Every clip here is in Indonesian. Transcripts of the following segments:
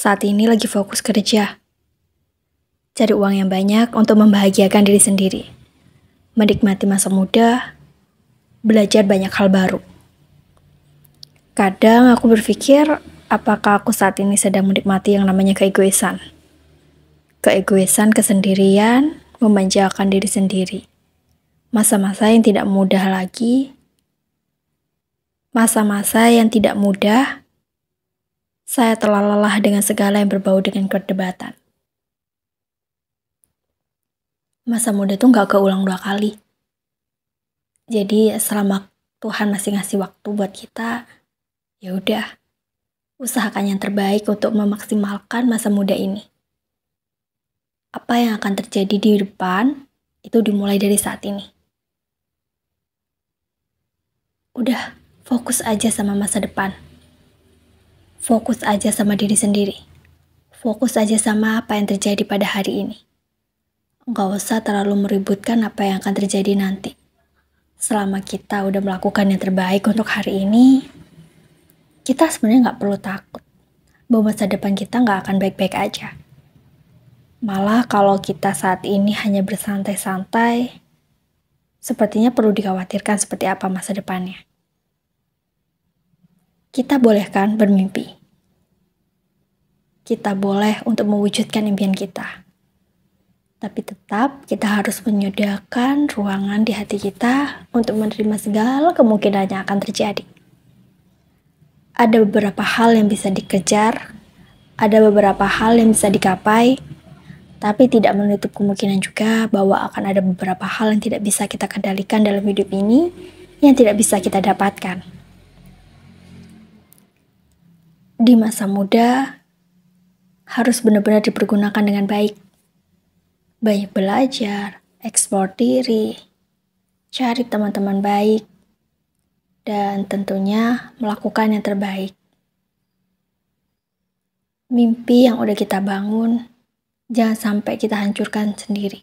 Saat ini lagi fokus kerja. Cari uang yang banyak untuk membahagiakan diri sendiri. Menikmati masa muda, belajar banyak hal baru. Kadang aku berpikir, apakah aku saat ini sedang menikmati yang namanya keegoisan? Keegoisan, kesendirian, memanjakan diri sendiri. Masa-masa yang tidak mudah lagi, masa-masa yang tidak mudah, saya telah lelah dengan segala yang berbau dengan perdebatan. Masa muda tuh gak keulang dua kali. Jadi selama Tuhan masih ngasih waktu buat kita, ya udah, usahakan yang terbaik untuk memaksimalkan masa muda ini. Apa yang akan terjadi di depan itu dimulai dari saat ini. Udah, fokus aja sama masa depan fokus aja sama diri sendiri. Fokus aja sama apa yang terjadi pada hari ini. Gak usah terlalu meributkan apa yang akan terjadi nanti. Selama kita udah melakukan yang terbaik untuk hari ini, kita sebenarnya gak perlu takut bahwa masa depan kita gak akan baik-baik aja. Malah kalau kita saat ini hanya bersantai-santai, sepertinya perlu dikhawatirkan seperti apa masa depannya kita bolehkan bermimpi. Kita boleh untuk mewujudkan impian kita. Tapi tetap kita harus menyediakan ruangan di hati kita untuk menerima segala kemungkinan yang akan terjadi. Ada beberapa hal yang bisa dikejar, ada beberapa hal yang bisa dikapai, tapi tidak menutup kemungkinan juga bahwa akan ada beberapa hal yang tidak bisa kita kendalikan dalam hidup ini, yang tidak bisa kita dapatkan di masa muda harus benar-benar dipergunakan dengan baik. Banyak belajar, ekspor diri, cari teman-teman baik, dan tentunya melakukan yang terbaik. Mimpi yang udah kita bangun, jangan sampai kita hancurkan sendiri.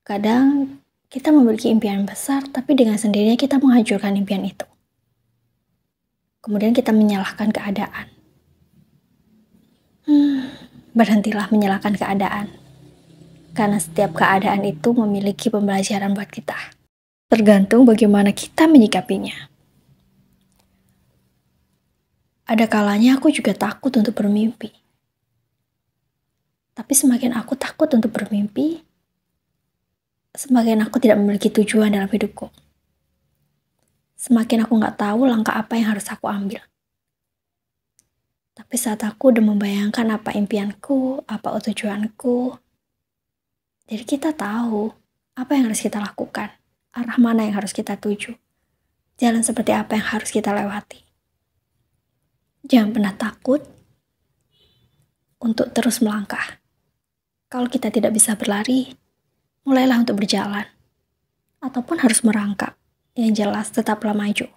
Kadang kita memiliki impian besar, tapi dengan sendirinya kita menghancurkan impian itu kemudian kita menyalahkan keadaan. Hmm, berhentilah menyalahkan keadaan, karena setiap keadaan itu memiliki pembelajaran buat kita, tergantung bagaimana kita menyikapinya. Ada kalanya aku juga takut untuk bermimpi. Tapi semakin aku takut untuk bermimpi, semakin aku tidak memiliki tujuan dalam hidupku. Semakin aku nggak tahu langkah apa yang harus aku ambil. Tapi saat aku udah membayangkan apa impianku, apa tujuanku, jadi kita tahu apa yang harus kita lakukan, arah mana yang harus kita tuju, jalan seperti apa yang harus kita lewati. Jangan pernah takut untuk terus melangkah. Kalau kita tidak bisa berlari, mulailah untuk berjalan, ataupun harus merangkak yang jelas tetaplah maju.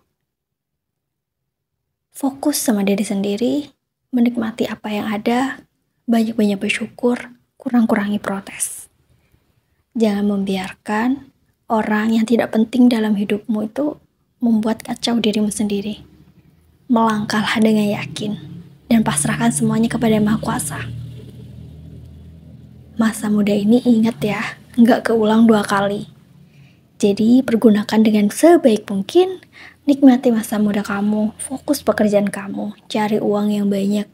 Fokus sama diri sendiri, menikmati apa yang ada, banyak-banyak bersyukur, kurang-kurangi protes. Jangan membiarkan orang yang tidak penting dalam hidupmu itu membuat kacau dirimu sendiri. Melangkahlah dengan yakin dan pasrahkan semuanya kepada Maha Kuasa. Masa muda ini ingat ya, nggak keulang dua kali. Jadi, pergunakan dengan sebaik mungkin. Nikmati masa muda kamu, fokus pekerjaan kamu, cari uang yang banyak,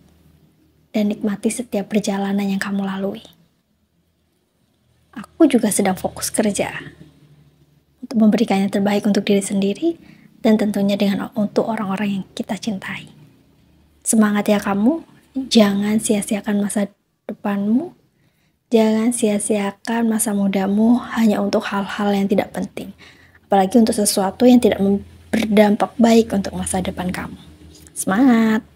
dan nikmati setiap perjalanan yang kamu lalui. Aku juga sedang fokus kerja untuk memberikannya terbaik untuk diri sendiri dan tentunya dengan untuk orang-orang yang kita cintai. Semangat ya kamu, jangan sia-siakan masa depanmu Jangan sia-siakan masa mudamu hanya untuk hal-hal yang tidak penting, apalagi untuk sesuatu yang tidak berdampak baik untuk masa depan kamu. Semangat!